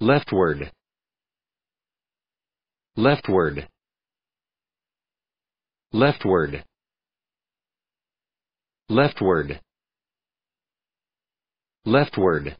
leftward leftward leftward leftward leftward